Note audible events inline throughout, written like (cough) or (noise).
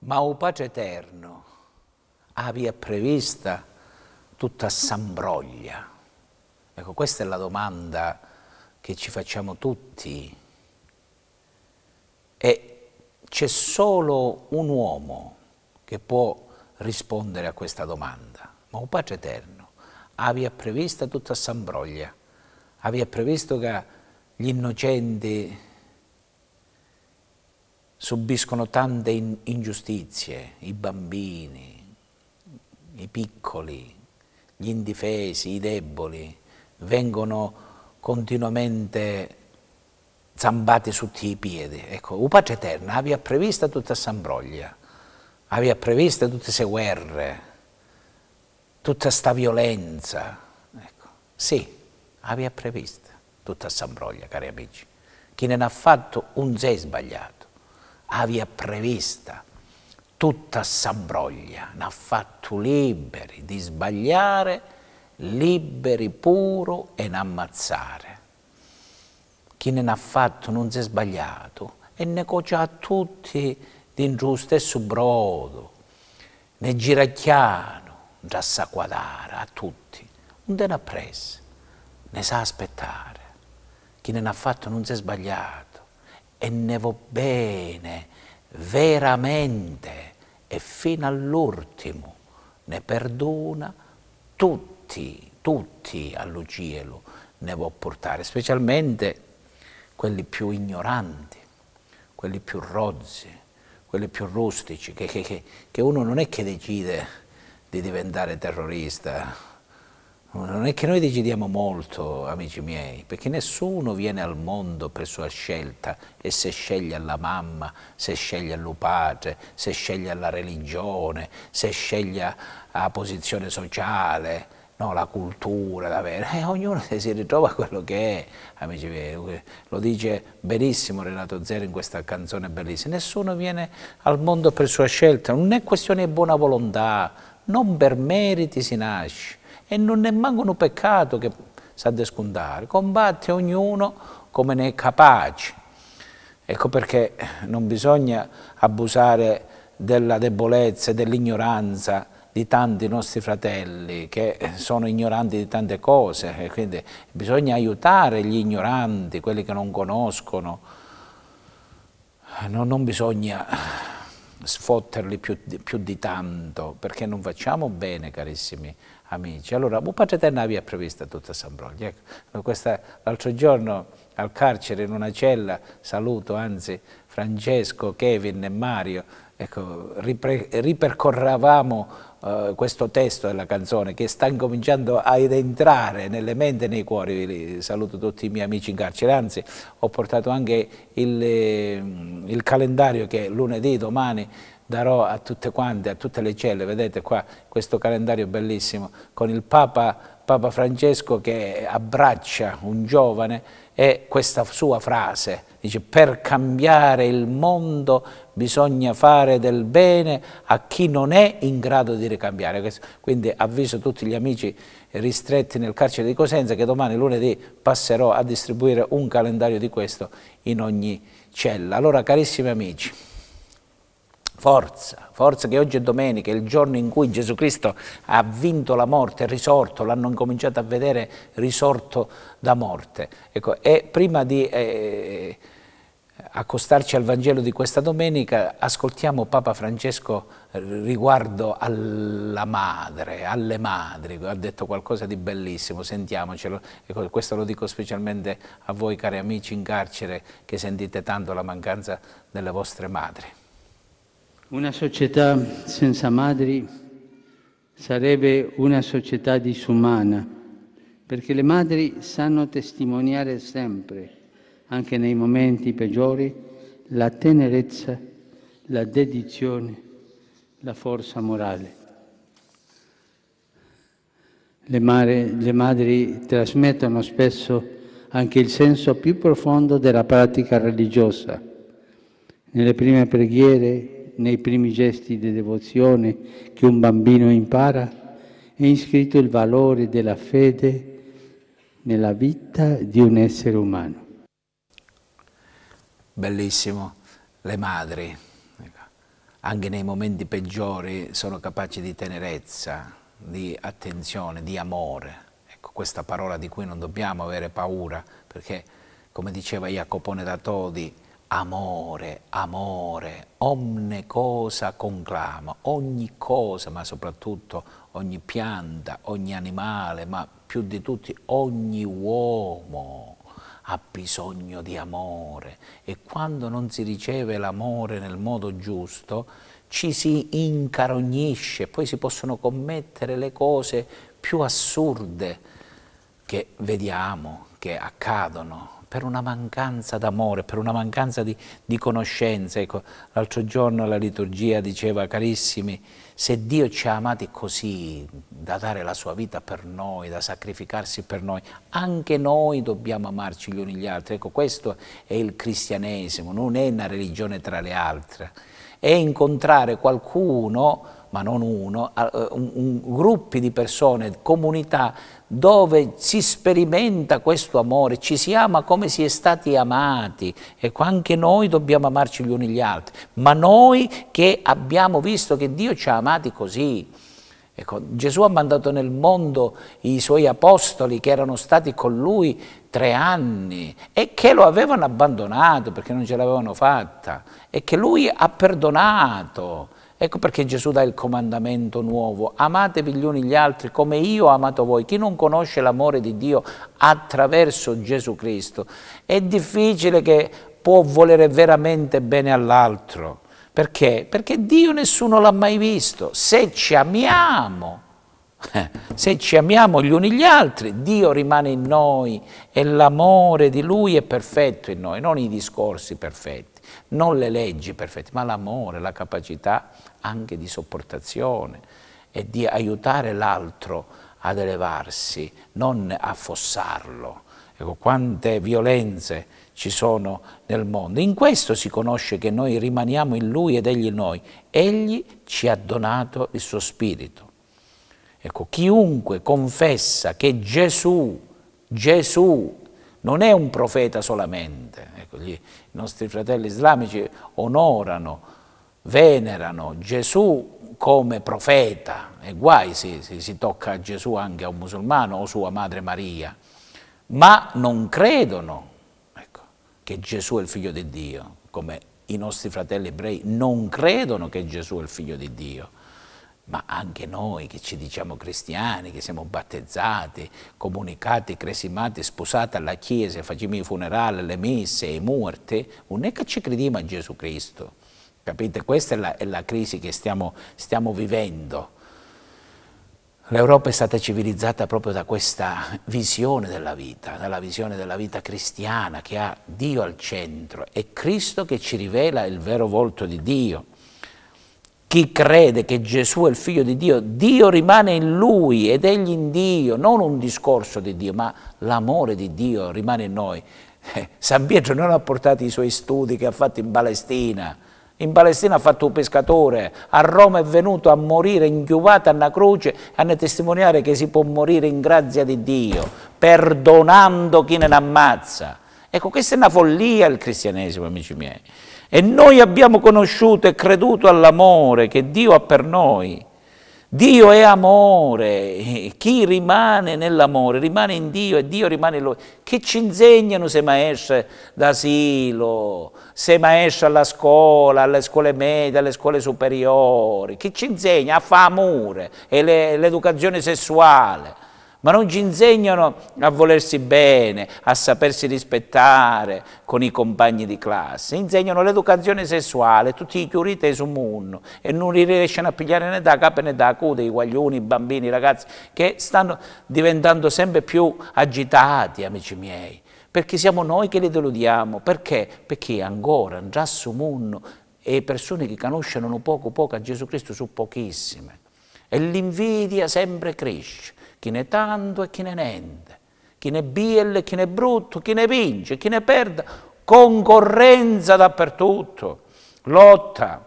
Ma o Pace Eterno aveva prevista tutta s'ambroglia? Ecco, questa è la domanda che ci facciamo tutti. E c'è solo un uomo che può rispondere a questa domanda. Ma o Pace Eterno aveva prevista tutta s'ambroglia? Aveva previsto che gli innocenti subiscono tante ingiustizie, i bambini, i piccoli, gli indifesi, i deboli, vengono continuamente zambati sotto i piedi. Ecco, u pace eterna aveva previsto tutta s'ambroglia, aveva previsto tutte queste guerre, tutta questa violenza. Ecco, sì, aveva previsto tutta s'ambroglia, cari amici. Chi ne ha fatto un sé sbagliato aveva prevista tutta s'abbroglia, n'ha fatto liberi di sbagliare, liberi puro e ammazzare. Chi ne ha fatto non si è sbagliato e ne cocia tutti dentro lo stesso brodo, ne giracchiano, già sa quadare a tutti, non te ne ha preso, ne sa aspettare. Chi ne ha fatto non si è sbagliato e ne vo bene, veramente, e fino all'ultimo ne perdona tutti, tutti allo cielo ne può portare, specialmente quelli più ignoranti, quelli più rozzi, quelli più rustici, che, che, che uno non è che decide di diventare terrorista, non è che noi decidiamo molto, amici miei, perché nessuno viene al mondo per sua scelta e se sceglie la mamma, se sceglie il padre, se sceglie la religione, se sceglie la posizione sociale, no, la cultura, davvero, E eh, ognuno si ritrova quello che è, amici miei. Lo dice benissimo Renato Zero in questa canzone bellissima. Nessuno viene al mondo per sua scelta, non è questione di buona volontà, non per meriti si nasce e non è manco un peccato che sa di descontare, combatte ognuno come ne è capace. Ecco perché non bisogna abusare della debolezza e dell'ignoranza di tanti nostri fratelli che sono ignoranti di tante cose e quindi bisogna aiutare gli ignoranti, quelli che non conoscono, non, non bisogna sfotterli più, più, di tanto, perché non facciamo bene, carissimi amici. Allora, un padre Eterno aveva previsto tutta Sambrogli. Ecco, l'altro giorno al carcere, in una cella, saluto anzi Francesco, Kevin e Mario, Ecco, ripercorrevamo eh, questo testo della canzone che sta incominciando ad entrare nelle menti e nei cuori. saluto tutti i miei amici in carcere, anzi ho portato anche il, mm, il calendario che lunedì, domani darò a tutte quante, a tutte le celle, vedete qua questo calendario bellissimo con il Papa, Papa Francesco che abbraccia un giovane è questa sua frase, dice per cambiare il mondo bisogna fare del bene a chi non è in grado di ricambiare. Quindi avviso tutti gli amici ristretti nel carcere di Cosenza che domani lunedì passerò a distribuire un calendario di questo in ogni cella. Allora carissimi amici, Forza, forza che oggi è domenica, il giorno in cui Gesù Cristo ha vinto la morte, è risorto, l'hanno incominciato a vedere risorto da morte. Ecco, e prima di eh, accostarci al Vangelo di questa domenica, ascoltiamo Papa Francesco riguardo alla madre, alle madri, ha detto qualcosa di bellissimo, sentiamocelo, ecco, questo lo dico specialmente a voi cari amici in carcere che sentite tanto la mancanza delle vostre madri. Una società senza madri sarebbe una società disumana, perché le madri sanno testimoniare sempre, anche nei momenti peggiori, la tenerezza, la dedizione, la forza morale. Le, mare, le madri trasmettono spesso anche il senso più profondo della pratica religiosa. Nelle prime preghiere nei primi gesti di devozione che un bambino impara, è iscritto il valore della fede nella vita di un essere umano. Bellissimo, le madri, ecco, anche nei momenti peggiori, sono capaci di tenerezza, di attenzione, di amore. Ecco, questa parola di cui non dobbiamo avere paura, perché come diceva Jacopone da Todi, amore, amore, omne cosa conclama, ogni cosa, ma soprattutto ogni pianta, ogni animale, ma più di tutti ogni uomo ha bisogno di amore e quando non si riceve l'amore nel modo giusto ci si incarognisce, poi si possono commettere le cose più assurde che vediamo, che accadono per una mancanza d'amore, per una mancanza di, di conoscenza. Ecco, l'altro giorno la liturgia diceva, carissimi, se Dio ci ha amati così, da dare la sua vita per noi, da sacrificarsi per noi, anche noi dobbiamo amarci gli uni gli altri. Ecco, questo è il cristianesimo, non è una religione tra le altre. È incontrare qualcuno ma non uno, eh, un, un, gruppi di persone, comunità dove si sperimenta questo amore, ci si ama come si è stati amati e anche noi dobbiamo amarci gli uni gli altri, ma noi che abbiamo visto che Dio ci ha amati così. Ecco, Gesù ha mandato nel mondo i suoi apostoli che erano stati con lui tre anni e che lo avevano abbandonato perché non ce l'avevano fatta e che lui ha perdonato Ecco perché Gesù dà il comandamento nuovo, amatevi gli uni gli altri come io ho amato voi. Chi non conosce l'amore di Dio attraverso Gesù Cristo è difficile che può volere veramente bene all'altro. Perché? Perché Dio nessuno l'ha mai visto. Se ci amiamo, eh, se ci amiamo gli uni gli altri, Dio rimane in noi e l'amore di Lui è perfetto in noi, non i discorsi perfetti, non le leggi perfette, ma l'amore, la capacità anche di sopportazione e di aiutare l'altro ad elevarsi, non affossarlo. Ecco, quante violenze ci sono nel mondo. In questo si conosce che noi rimaniamo in Lui ed Egli in noi. Egli ci ha donato il suo spirito Ecco, chiunque confessa che Gesù, Gesù non è un profeta solamente, ecco, gli, i nostri fratelli islamici onorano, venerano Gesù come profeta, e guai se, se si tocca Gesù anche a un musulmano o sua madre Maria, ma non credono ecco, che Gesù è il figlio di Dio, come i nostri fratelli ebrei non credono che Gesù è il figlio di Dio ma anche noi che ci diciamo cristiani, che siamo battezzati, comunicati, cresimati, sposati alla Chiesa, facciamo i funerali, le messe, i morti, non è che ci crediamo a Gesù Cristo. Capite? Questa è la, è la crisi che stiamo, stiamo vivendo. L'Europa è stata civilizzata proprio da questa visione della vita, dalla visione della vita cristiana che ha Dio al centro, è Cristo che ci rivela il vero volto di Dio. Chi crede che Gesù è il figlio di Dio, Dio rimane in lui ed egli in Dio, non un discorso di Dio, ma l'amore di Dio rimane in noi. Eh, San Pietro non ha portato i suoi studi che ha fatto in Palestina, in Palestina ha fatto un pescatore, a Roma è venuto a morire inchiuvato alla croce, e a testimoniare che si può morire in grazia di Dio, perdonando chi ne ammazza. Ecco, questa è una follia il cristianesimo, amici miei. E noi abbiamo conosciuto e creduto all'amore che Dio ha per noi. Dio è amore, chi rimane nell'amore rimane in Dio e Dio rimane in Lui. Che ci insegnano se maestre d'asilo, se maestre alla scuola, alle scuole medie, alle scuole superiori? Che ci insegna a fare amore e l'educazione sessuale? ma non ci insegnano a volersi bene, a sapersi rispettare con i compagni di classe, insegnano l'educazione sessuale, tutti i chiurite su mondo e non li riescono a pigliare né da capo né da code, i guaglioni, i bambini, i ragazzi che stanno diventando sempre più agitati, amici miei, perché siamo noi che li deludiamo, perché? Perché ancora, già su mondo, e persone che conoscono poco poco a Gesù Cristo su pochissime e l'invidia sempre cresce, chi ne tanto e chi ne niente, chi ne bielle e chi ne brutto, chi ne vince e chi ne perda, concorrenza dappertutto, lotta.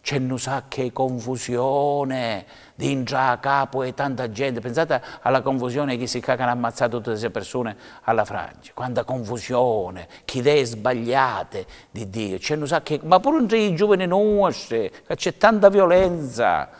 C'è non sa che confusione dentro a capo e tanta gente. Pensate alla confusione che si cagano ammazzato tutte queste persone alla Francia. Quanta confusione, che idee sbagliate di Dio. C'è non sa che, ma pure tra i giovani nostri, c'è tanta violenza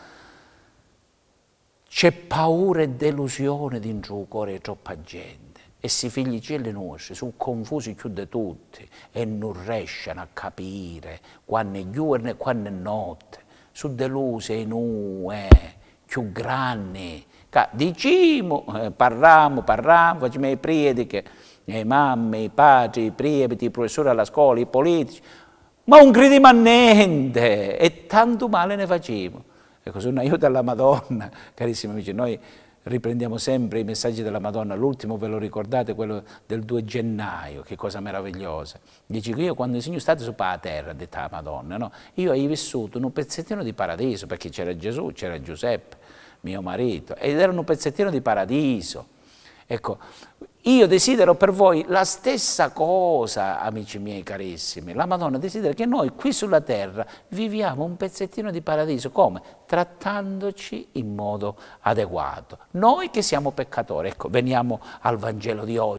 c'è paura e delusione dentro il cuore di troppa gente. E si figlicelli nostri sono confusi più di tutti e non riescono a capire quando è giorno e quando è notte. Sono delusi e nue, eh, più grandi. Diciamo, eh, parliamo, parliamo, facciamo le prediche, le eh, mamme, i padri, i preti, i professori alla scuola, i politici, ma non crediamo a niente e tanto male ne facciamo. È così un aiuto alla Madonna, (laughs) carissimi amici, noi riprendiamo sempre i messaggi della Madonna, l'ultimo ve lo ricordate, quello del 2 gennaio, che cosa meravigliosa. Dice che io quando il Signore è stato sopra la terra, ha detto la Madonna, no? io ho vissuto in un pezzettino di paradiso, perché c'era Gesù, c'era Giuseppe, mio marito, ed era un pezzettino di paradiso. Ecco, io desidero per voi la stessa cosa, amici miei carissimi. La Madonna desidera che noi qui sulla terra viviamo un pezzettino di paradiso. Come? Trattandoci in modo adeguato. Noi che siamo peccatori. Ecco, veniamo al Vangelo di oggi.